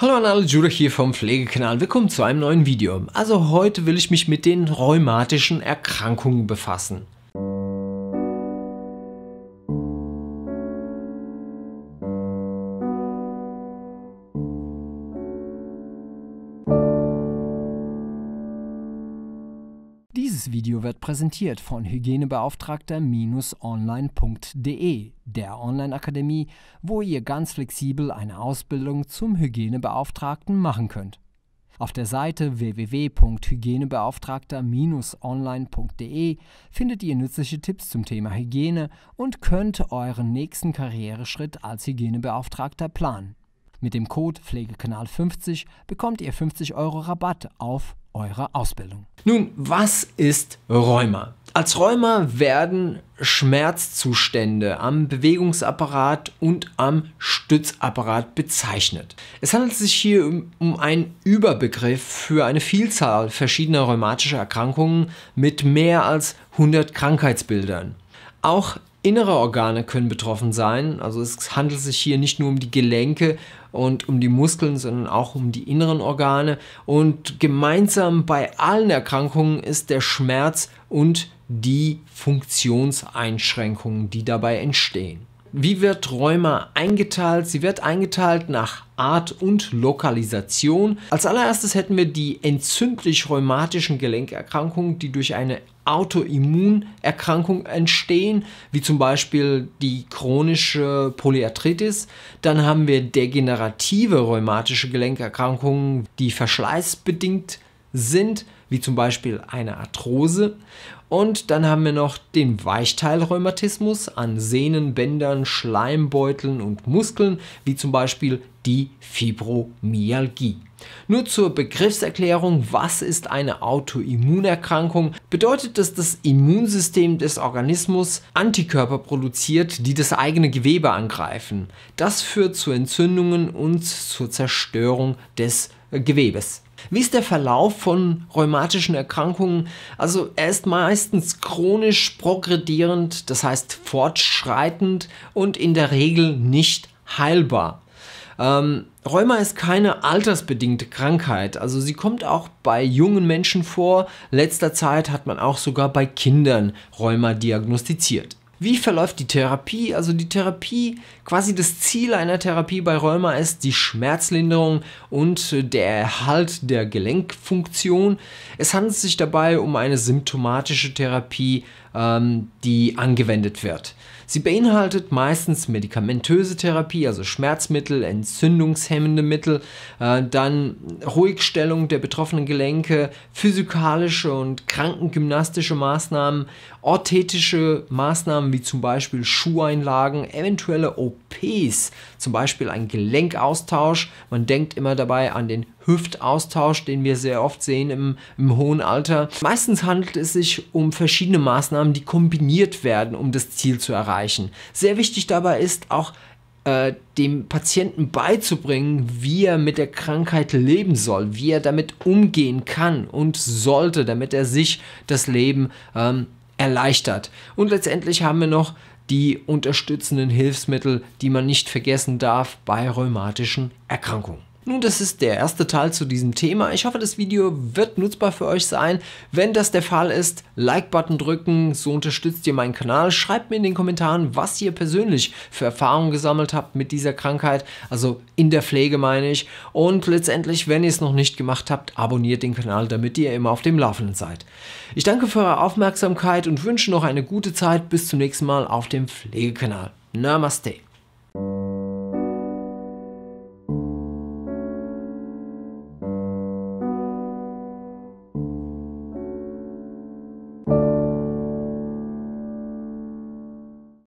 Hallo an alle, Judith hier vom Pflegekanal. Willkommen zu einem neuen Video. Also heute will ich mich mit den rheumatischen Erkrankungen befassen. Dieses Video wird präsentiert von hygienebeauftragter-online.de, der Online-Akademie, wo ihr ganz flexibel eine Ausbildung zum Hygienebeauftragten machen könnt. Auf der Seite www.hygienebeauftragter-online.de findet ihr nützliche Tipps zum Thema Hygiene und könnt euren nächsten Karriereschritt als Hygienebeauftragter planen. Mit dem Code Pflegekanal 50 bekommt ihr 50 Euro Rabatt auf eurer Ausbildung. Nun, was ist Rheuma? Als Rheuma werden Schmerzzustände am Bewegungsapparat und am Stützapparat bezeichnet. Es handelt sich hier um, einen Überbegriff für eine Vielzahl verschiedener rheumatischer Erkrankungen mit mehr als 100 Krankheitsbildern. Auch innere Organe können betroffen sein. Also es handelt sich hier nicht nur um die Gelenke und um die Muskeln, sondern auch um die inneren Organe. Und gemeinsam bei allen Erkrankungen ist der Schmerz und die Funktionseinschränkungen, die dabei entstehen. Wie wird Rheuma eingeteilt? Sie wird eingeteilt nach Art und Lokalisation. Als allererstes hätten wir die entzündlich-rheumatischen Gelenkerkrankungen, die durch eine Autoimmunerkrankung entstehen, wie zum Beispiel die chronische Polyarthritis. Dann haben wir degenerative rheumatische Gelenkerkrankungen, die verschleißbedingt sind, wie zum Beispiel eine Arthrose. Und dann haben wir noch den Weichteilrheumatismus an Sehnen, Bändern, Schleimbeuteln und Muskeln, wie zum Beispiel die Fibromyalgie. Nur zur Begriffserklärung, was ist eine Autoimmunerkrankung, bedeutet, dass das Immunsystem des Organismus Antikörper produziert, die das eigene Gewebe angreifen. Das führt zu Entzündungen und zur Zerstörung des Gewebes. Wie ist der Verlauf von rheumatischen Erkrankungen? Also er ist meistens chronisch progredierend, das heißt fortschreitend und in der Regel nicht heilbar. Ähm, Rheuma ist keine altersbedingte Krankheit, also sie kommt auch bei jungen Menschen vor. Letzter Zeit hat man auch sogar bei Kindern Rheuma diagnostiziert. Wie verläuft die Therapie? Also die Therapie, quasi das Ziel einer Therapie bei Rheuma ist die Schmerzlinderung und der Erhalt der Gelenkfunktion. Es handelt sich dabei um eine symptomatische Therapie ähm, die angewendet wird. Sie beinhaltet meistens medikamentöse Therapie, also Schmerzmittel, entzündungshemmende Mittel, äh, dann Ruhigstellung der betroffenen Gelenke, physikalische und krankengymnastische Maßnahmen, orthetische Maßnahmen wie zum Beispiel Schuheinlagen, eventuelle OPs, zum Beispiel ein Gelenkaustausch. Man denkt immer dabei an den Hüftaustausch, den wir sehr oft sehen im, im hohen Alter. Meistens handelt es sich um verschiedene Maßnahmen, die kombiniert werden, um das Ziel zu erreichen. Sehr wichtig dabei ist auch äh, dem Patienten beizubringen, wie er mit der Krankheit leben soll, wie er damit umgehen kann und sollte, damit er sich das Leben ähm, erleichtert. Und letztendlich haben wir noch die unterstützenden Hilfsmittel, die man nicht vergessen darf bei rheumatischen Erkrankungen. Nun, das ist der erste Teil zu diesem Thema. Ich hoffe, das Video wird nutzbar für euch sein. Wenn das der Fall ist, Like-Button drücken, so unterstützt ihr meinen Kanal. Schreibt mir in den Kommentaren, was ihr persönlich für Erfahrungen gesammelt habt mit dieser Krankheit, also in der Pflege meine ich. Und letztendlich, wenn ihr es noch nicht gemacht habt, abonniert den Kanal, damit ihr immer auf dem Laufenden seid. Ich danke für eure Aufmerksamkeit und wünsche noch eine gute Zeit. Bis zum nächsten Mal auf dem Pflegekanal. Namaste.